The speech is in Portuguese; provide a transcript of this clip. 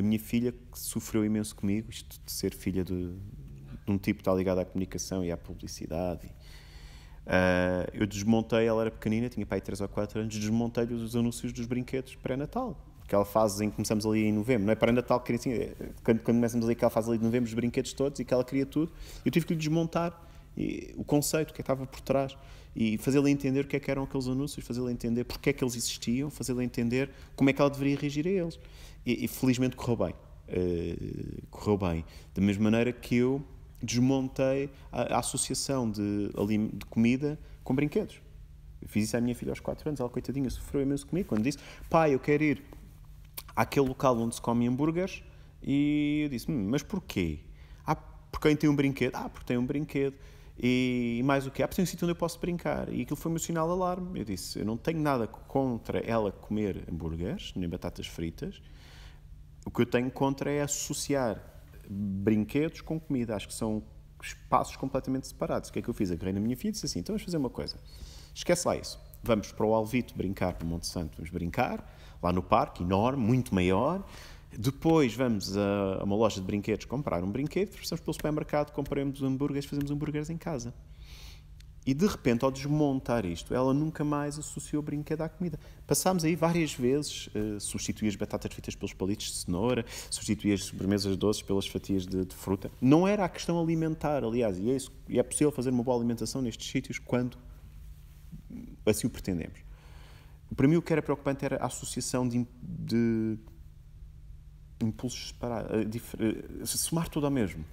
A minha filha, que sofreu imenso comigo, isto de ser filha de, de um tipo que está ligado à comunicação e à publicidade. Uh, eu desmontei, ela era pequenina, tinha pai 3 ou 4 anos, desmontei-lhe os anúncios dos brinquedos pré-natal. Aquela fase em que começamos ali em novembro, não é para natal assim, quando, quando começamos ali aquela fase ali de novembro, os brinquedos todos e que ela queria tudo, eu tive que lhe desmontar e, o conceito, que estava por trás, e fazê-la entender o que, é que eram aqueles anúncios, fazê-la entender porque é que eles existiam, fazê-la entender como é que ela deveria reagir a eles. E, e felizmente correu bem. Uh, correu bem. Da mesma maneira que eu desmontei a, a associação de, de comida com brinquedos. Eu fiz isso à minha filha aos 4 anos, ela coitadinha sofreu imenso comigo quando disse: Pai, eu quero ir àquele local onde se come hambúrgueres. E eu disse: hum, Mas porquê? Ah, porque tem um brinquedo? Ah, porque tem um brinquedo. E mais o que? Há ah, um sítio onde eu posso brincar. E aquilo foi o meu sinal de alarme. Eu disse: eu não tenho nada contra ela comer hambúrgueres nem batatas fritas. O que eu tenho contra é associar brinquedos com comida. Acho que são espaços completamente separados. O que é que eu fiz? Agarrei na minha filha e disse assim: então vamos fazer uma coisa. Esquece lá isso. Vamos para o Alvito brincar, para o Monte Santo, vamos brincar, lá no parque, enorme, muito maior depois vamos a, uma loja de brinquedos comprar um brinquedo, passamos pelo supermercado, compramos hambúrgueres, fazemos hambúrgueres em casa. E de repente, ao desmontar isto, ela nunca mais associou brinquedo à comida. Passámos aí várias vezes, uh, eh, substituí as batatas fritas pelos palitos de cenoura, substituí as sobremesas doces pelas fatias de, de, fruta. Não era a questão alimentar, aliás, e é, isso, e é possível fazer uma boa alimentação nestes sítios quando assim o pretendemos. Para mim, o que era preocupante era a associação de, de impulsos separados, eh, eh, somar tudo ao mesmo.